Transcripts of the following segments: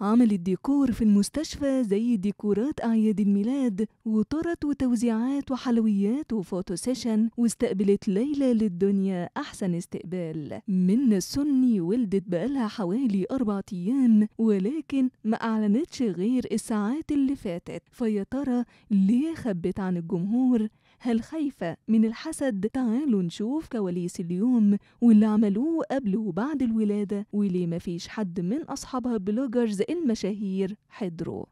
عمل الديكور في المستشفى زي ديكورات أعياد الميلاد وطرط وتوزيعات وحلويات وفوتو سيشن واستقبلت ليلى للدنيا أحسن استقبال منى السني ولدت بقالها حوالي أربع أيام ولكن ما أعلنتش غير الساعات اللي فاتت فيا ترى ليه خبت عن الجمهور هل خايفة من الحسد تعالوا نشوف كواليس اليوم واللي عملوه قبل وبعد الولادة وليه مفيش حد من أصحابها بلوجرز المشاهير حضروا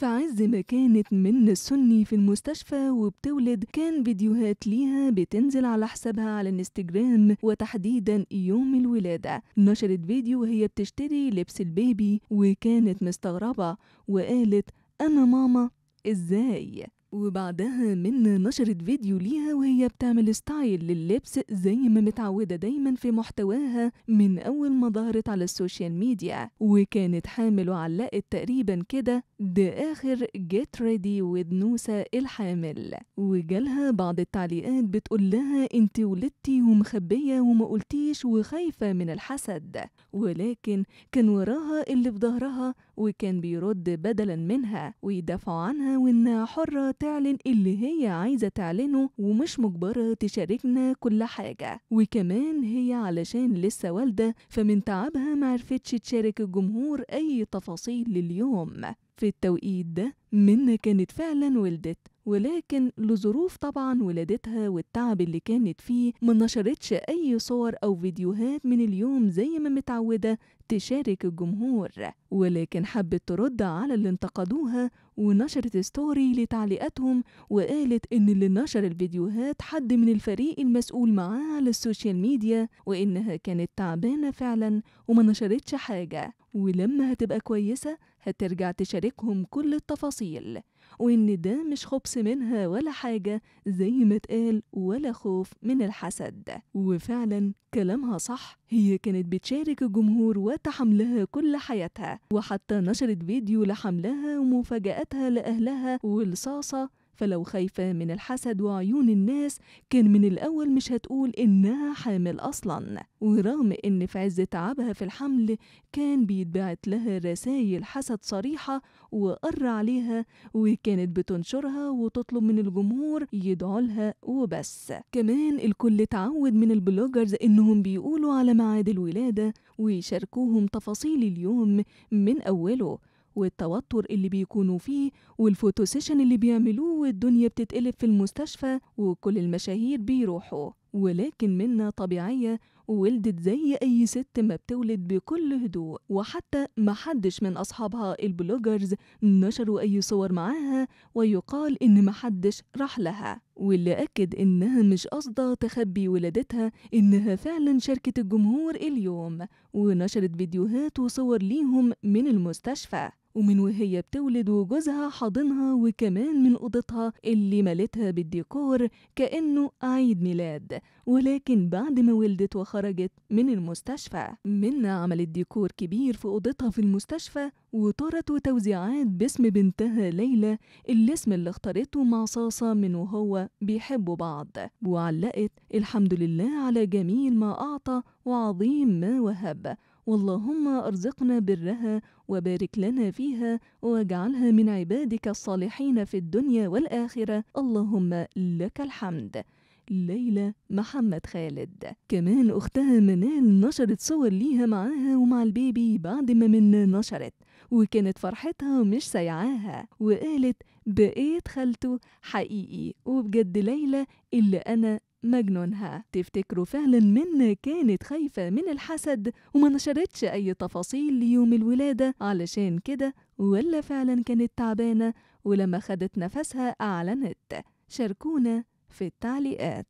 في عز ما كانت من السني في المستشفى وبتولد كان فيديوهات ليها بتنزل على حسابها على الانستجرام وتحديدا يوم الولادة نشرت فيديو وهي بتشتري لبس البيبي وكانت مستغربة وقالت أنا ماما إزاي وبعدها من نشرت فيديو ليها وهي بتعمل ستايل لللبس زي ما متعودة دايما في محتواها من أول ما ظهرت على السوشيال ميديا وكانت حامل وعلقت تقريبا كده ده آخر جيت ريدي ودنوسة نوسة الحامل وجالها بعض التعليقات بتقول لها انت ولدتي ومخبية وما قلتيش وخايفة من الحسد ولكن كان وراها اللي في ظهرها وكان بيرد بدلا منها ويدافعوا عنها وانها حرة تعلن اللي هي عايزة تعلنه ومش مجبرة تشاركنا كل حاجة وكمان هي علشان لسه والدة فمن تعبها معرفتش تشارك الجمهور أي تفاصيل لليوم في التوقيت ده منا كانت فعلا ولدت ولكن لظروف طبعا ولادتها والتعب اللي كانت فيه ما نشرتش اي صور او فيديوهات من اليوم زي ما متعوده تشارك الجمهور ولكن حبت ترد على اللي انتقدوها ونشرت ستوري لتعليقاتهم وقالت ان اللي نشر الفيديوهات حد من الفريق المسؤول معاها على السوشيال ميديا وانها كانت تعبانه فعلا وما نشرتش حاجه ولما هتبقى كويسه هترجع تشاركهم كل التفاصيل الكفيل وإن ده مش خبص منها ولا حاجة زي ما اتقال ولا خوف من الحسد وفعلا كلامها صح هي كانت بتشارك الجمهور وتحملها كل حياتها وحتى نشرت فيديو لحملها ومفاجأتها لأهلها والصاصة فلو خايفة من الحسد وعيون الناس كان من الأول مش هتقول إنها حامل أصلا ورغم إن في عز تعبها في الحمل كان بيتبعت لها رسايل حسد صريحة وقر عليها وكانت بتنشرها وتطلب من الجمهور يدعو لها وبس كمان الكل اتعود من البلوجرز إنهم بيقولوا على ميعاد الولادة ويشاركوهم تفاصيل اليوم من أوله والتوتر اللي بيكونوا فيه والفوتوسيشن اللي بيعملوه والدنيا بتتقلب في المستشفى وكل المشاهير بيروحوا ولكن منا طبيعية ولدت زي أي ست ما بتولد بكل هدوء وحتى ما حدش من أصحابها البلوجرز نشروا أي صور معاها ويقال إن ما حدش راح لها واللي أكد إنها مش قصدة تخبي ولادتها إنها فعلا شاركت الجمهور اليوم ونشرت فيديوهات وصور ليهم من المستشفى ومن وهي بتولد وجوزها حاضنها وكمان من أوضتها اللي ملتها بالديكور كأنه عيد ميلاد ولكن بعد ما ولدت وخرجت من المستشفى منا عملت ديكور كبير في أوضتها في المستشفى وطرت وتوزيعات باسم بنتها ليلى الاسم اللي اختارته مع صاصة من وهو بيحبوا بعض وعلقت الحمد لله على جميل ما أعطى وعظيم ما وهب واللهم ارزقنا برها وبارك لنا فيها واجعلها من عبادك الصالحين في الدنيا والاخره اللهم لك الحمد ليلى محمد خالد كمان أختها منال نشرت صور ليها معاها ومع البيبي بعد ما من نشرت وكانت فرحتها مش سايعاها وقالت بقيت خالته حقيقي وبجد ليلى اللي أنا مجنونها تفتكروا فعلا من كانت خايفة من الحسد وما نشرتش أي تفاصيل ليوم الولادة علشان كده ولا فعلا كانت تعبانة ولما خدت نفسها أعلنت شاركونا في التعليقات